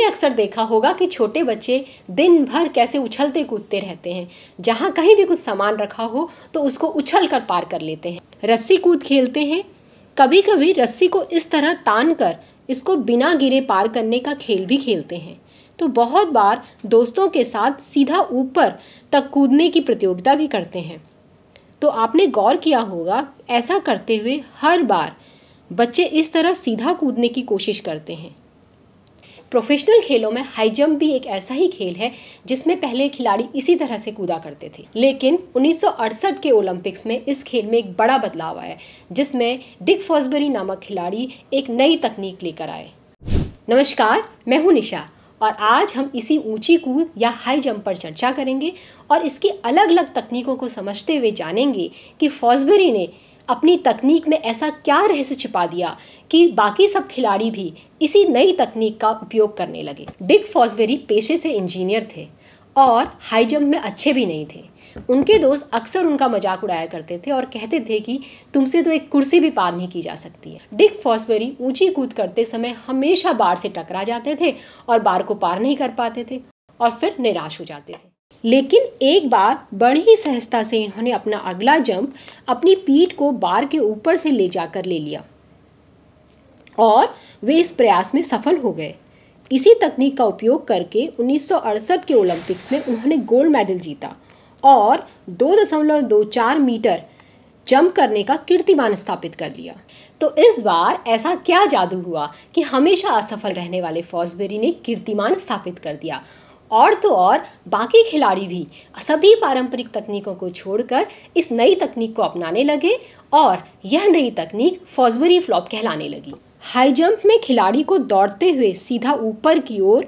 आपने अक्सर देखा होगा कि छोटे बच्चे दिन भर कैसे उछलते कूदते रहते हैं जहाँ कहीं भी कुछ सामान रखा हो तो उसको उछल कर पार कर लेते हैं रस्सी कूद खेलते हैं कभी कभी रस्सी को इस तरह तान कर इसको बिना गिरे पार करने का खेल भी खेलते हैं तो बहुत बार दोस्तों के साथ सीधा ऊपर तक कूदने की प्रतियोगिता भी करते हैं तो आपने गौर किया होगा ऐसा करते हुए हर बार बच्चे इस तरह सीधा कूदने की कोशिश करते हैं प्रोफेशनल खेलों में हाई जंप भी एक ऐसा ही खेल है जिसमें पहले खिलाड़ी इसी तरह से कूदा करते थे लेकिन उन्नीस के ओलंपिक्स में इस खेल में एक बड़ा बदलाव आया जिसमें डिक फॉसबरी नामक खिलाड़ी एक नई तकनीक लेकर आए नमस्कार मैं हूँ निशा और आज हम इसी ऊंची कूद या हाई जंप पर चर्चा करेंगे और इसकी अलग अलग तकनीकों को समझते हुए जानेंगे कि फॉजबरी ने अपनी तकनीक में ऐसा क्या रहस्य छिपा दिया कि बाकी सब खिलाड़ी भी इसी नई तकनीक का उपयोग करने लगे डिक फॉसबेरी पेशे से इंजीनियर थे और हाई जंप में अच्छे भी नहीं थे उनके दोस्त अक्सर उनका मजाक उड़ाया करते थे और कहते थे कि तुमसे तो एक कुर्सी भी पार नहीं की जा सकती है डिक फॉसबेरी ऊंची कूद करते समय हमेशा बाढ़ से टकरा जाते थे और बाढ़ को पार नहीं कर पाते थे और फिर निराश हो जाते थे लेकिन एक बार बड़ी ही सहजता से इन्होंने अपना अगला जंप अपनी पीठ को बार के ऊपर से ले जाकर ले लिया और वे इस प्रयास में सफल हो गए इसी तकनीक का उपयोग करके उन्नीस के ओलंपिक्स में उन्होंने गोल्ड मेडल जीता और 2.24 मीटर जंप करने का कीर्तिमान स्थापित कर लिया तो इस बार ऐसा क्या जादू हुआ कि हमेशा असफल रहने वाले फॉजबेरी ने कीर्तिमान स्थापित कर दिया और तो और बाकी खिलाड़ी भी सभी पारंपरिक तकनीकों को छोड़कर इस नई तकनीक को अपनाने लगे और यह नई तकनीक फॉजबरी फ्लॉप कहलाने लगी हाई जंप में खिलाड़ी को दौड़ते हुए सीधा ऊपर की ओर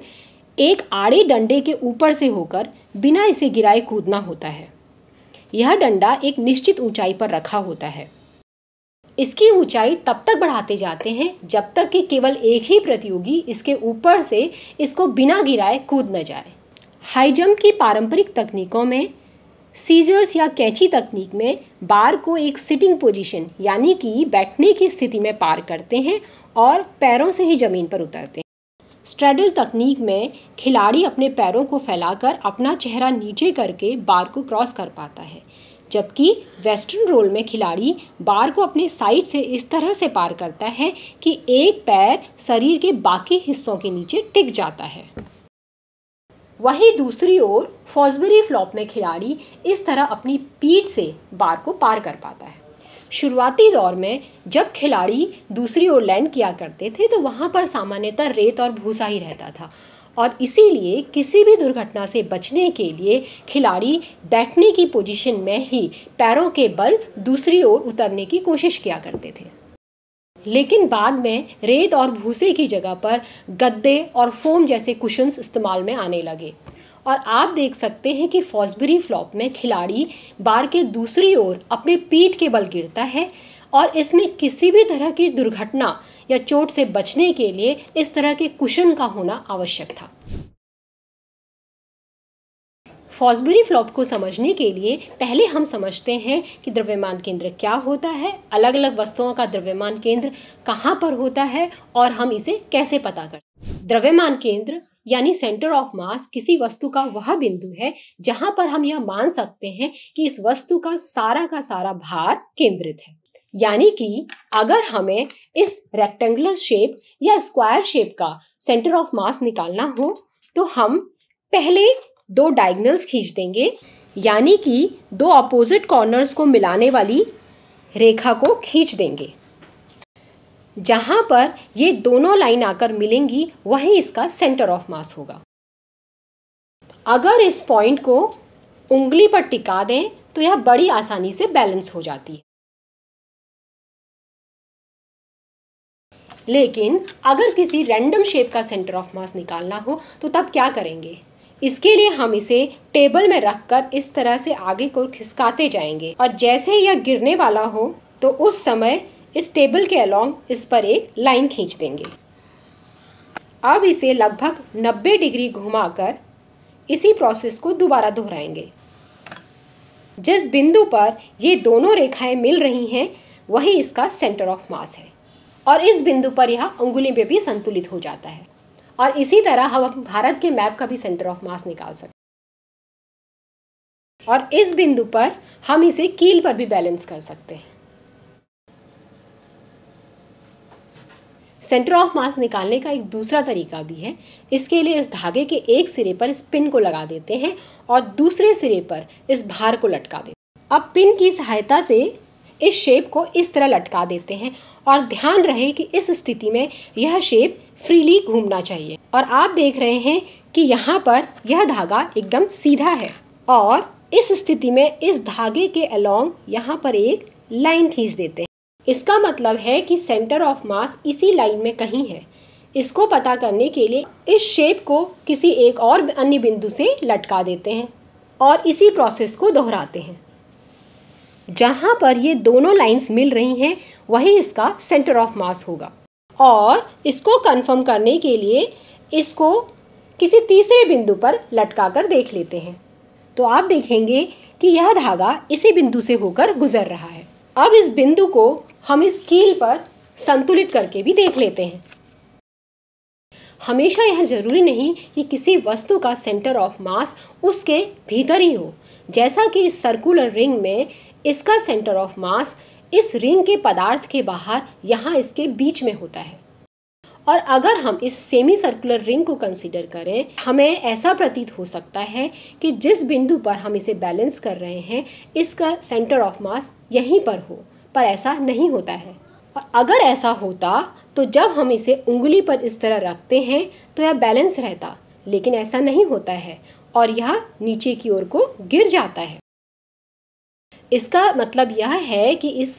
एक आड़े डंडे के ऊपर से होकर बिना इसे गिराए कूदना होता है यह डंडा एक निश्चित ऊंचाई पर रखा होता है इसकी ऊंचाई तब तक बढ़ाते जाते हैं जब तक कि केवल एक ही प्रतियोगी इसके ऊपर से इसको बिना गिराए कूद न जाए हाई जंप की पारंपरिक तकनीकों में सीजर्स या कैची तकनीक में बार को एक सिटिंग पोजीशन यानी कि बैठने की स्थिति में पार करते हैं और पैरों से ही ज़मीन पर उतरते हैं स्ट्रेडल तकनीक में खिलाड़ी अपने पैरों को फैलाकर अपना चेहरा नीचे करके बार को क्रॉस कर पाता है जबकि वेस्टर्न रोल में खिलाड़ी बार को अपने साइड से इस तरह से पार करता है कि एक पैर शरीर के बाकी हिस्सों के नीचे टिक जाता है वहीं दूसरी ओर फॉजबरी फ्लॉप में खिलाड़ी इस तरह अपनी पीठ से बार को पार कर पाता है शुरुआती दौर में जब खिलाड़ी दूसरी ओर लैंड किया करते थे तो वहाँ पर सामान्यतः रेत और भूसा ही रहता था और इसीलिए किसी भी दुर्घटना से बचने के लिए खिलाड़ी बैठने की पोजीशन में ही पैरों के बल दूसरी ओर उतरने की कोशिश किया करते थे लेकिन बाद में रेत और भूसे की जगह पर गद्दे और फोम जैसे कुशंस इस्तेमाल में आने लगे और आप देख सकते हैं कि फॉसबरी फ्लॉप में खिलाड़ी बार के दूसरी ओर अपने पीठ के बल गिरता है और इसमें किसी भी तरह की दुर्घटना या चोट से बचने के लिए इस तरह के कुशन का होना आवश्यक था फॉजबरी फ्लॉप को समझने के लिए पहले हम समझते हैं कि द्रव्यमान केंद्र क्या होता है अलग अलग वस्तुओं का द्रव्यमान केंद्र कहाँ पर होता है और हम इसे कैसे पता करते द्रव्यमान केंद्र यानी सेंटर ऑफ मास किसी वस्तु का वह बिंदु है जहां पर हम यह मान सकते हैं कि इस वस्तु का सारा का सारा भार केंद्रित है यानी कि अगर हमें इस रेक्टेंगुलर शेप या स्क्वायर शेप का सेंटर ऑफ मास निकालना हो तो हम पहले दो डायगनल्स खींच देंगे यानी कि दो अपोजिट कॉर्नर्स को मिलाने वाली रेखा को खींच देंगे जहाँ पर ये दोनों लाइन आकर मिलेंगी वहीं इसका सेंटर ऑफ मास होगा अगर इस पॉइंट को उंगली पर टिका दें तो यह बड़ी आसानी से बैलेंस हो जाती है लेकिन अगर किसी रैंडम शेप का सेंटर ऑफ मास निकालना हो तो तब क्या करेंगे इसके लिए हम इसे टेबल में रखकर इस तरह से आगे को खिसकाते जाएंगे और जैसे यह गिरने वाला हो तो उस समय इस टेबल के अलोंग इस पर एक लाइन खींच देंगे अब इसे लगभग 90 डिग्री घुमाकर इसी प्रोसेस को दोबारा दोहराएंगे जिस बिंदु पर ये दोनों रेखाएं मिल रही हैं वही इसका सेंटर ऑफ मास है और इस बिंदु पर यह उंगुली में भी संतुलित हो जाता है और इसी तरह हम भारत के मैप का भी सेंटर ऑफ मास निकाल सकते और इस बिंदु पर हम इसे कील पर भी बैलेंस कर सकते हैं सेंटर ऑफ मास निकालने का एक दूसरा तरीका भी है इसके लिए इस धागे के एक सिरे पर इस पिन को लगा देते हैं और दूसरे सिरे पर इस भार को लटका देते हैं अब पिन की सहायता से इस शेप को इस तरह लटका देते हैं और ध्यान रहे कि इस स्थिति में यह शेप फ्रीली घूमना चाहिए और आप देख रहे हैं कि यहाँ पर यह धागा एकदम सीधा है और इस स्थिति में इस धागे के अलोंग यहाँ पर एक लाइन खींच देते हैं इसका मतलब है कि सेंटर ऑफ मास इसी लाइन में कहीं है इसको पता करने के लिए इस शेप को किसी एक और अन्य बिंदु से लटका देते हैं और इसी प्रोसेस को दोहराते हैं जहाँ पर ये दोनों लाइंस मिल रही हैं वही इसका सेंटर ऑफ मास होगा और इसको कंफर्म करने के लिए इसको किसी तीसरे बिंदु पर लटका कर देख लेते हैं तो आप देखेंगे कि यह धागा इसी बिंदु से होकर गुजर रहा है अब इस बिंदु को हम इस कील पर संतुलित करके भी देख लेते हैं हमेशा यह जरूरी नहीं कि किसी वस्तु का सेंटर ऑफ मास उसके भीतर ही हो जैसा कि इस सर्कुलर रिंग में इसका सेंटर ऑफ मास इस रिंग के पदार्थ के बाहर यहाँ इसके बीच में होता है और अगर हम इस सेमी सर्कुलर रिंग को कंसिडर करें हमें ऐसा प्रतीत हो सकता है कि जिस बिंदु पर हम इसे बैलेंस कर रहे हैं इसका सेंटर ऑफ मास यहीं पर हो पर ऐसा नहीं होता है और अगर ऐसा होता तो जब हम इसे उंगली पर इस तरह रखते हैं तो यह बैलेंस रहता लेकिन ऐसा नहीं होता है और यह नीचे की ओर को गिर जाता है इसका मतलब यह है कि इस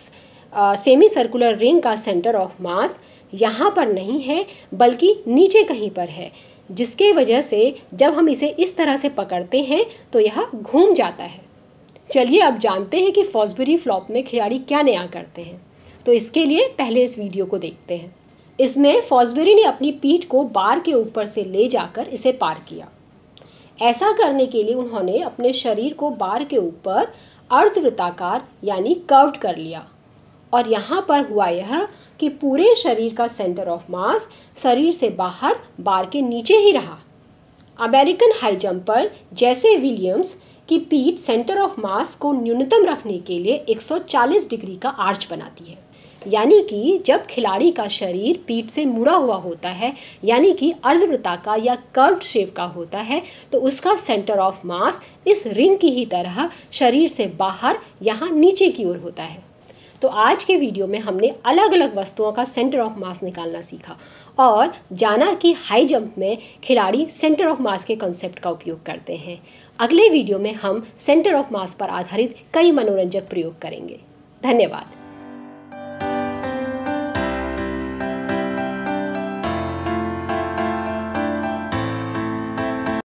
सेमी सर्कुलर रिंग का सेंटर ऑफ मास यहाँ पर नहीं है बल्कि नीचे कहीं पर है जिसके वजह से जब हम इसे इस तरह से पकड़ते हैं तो यह घूम जाता है चलिए अब जानते हैं कि फॉसबरी फ्लॉप में खिलाड़ी क्या नया करते हैं तो इसके लिए पहले इस वीडियो को देखते हैं इसमें फॉसबेरी ने अपनी पीठ को बार के ऊपर से ले जाकर इसे पार किया ऐसा करने के लिए उन्होंने अपने शरीर को बार के ऊपर अर्धवृत्ताकार यानी कर्व्ड कर लिया और यहाँ पर हुआ यह कि पूरे शरीर का सेंटर ऑफ मास शरीर से बाहर बार के नीचे ही रहा अमेरिकन हाई जंपर जैसे विलियम्स की पीठ सेंटर ऑफ मास को न्यूनतम रखने के लिए 140 डिग्री का आर्च बनाती है यानी कि जब खिलाड़ी का शरीर पीठ से मुड़ा हुआ होता है यानी कि का या कर्व शेप का होता है तो उसका सेंटर ऑफ मास इस रिंग की ही तरह शरीर से बाहर यहाँ नीचे की ओर होता है तो आज के वीडियो में हमने अलग अलग वस्तुओं का सेंटर ऑफ मास निकालना सीखा और जाना कि हाई जंप में खिलाड़ी सेंटर ऑफ मास के कॉन्सेप्ट का उपयोग करते हैं अगले वीडियो में हम सेंटर ऑफ मास पर आधारित कई मनोरंजक प्रयोग करेंगे धन्यवाद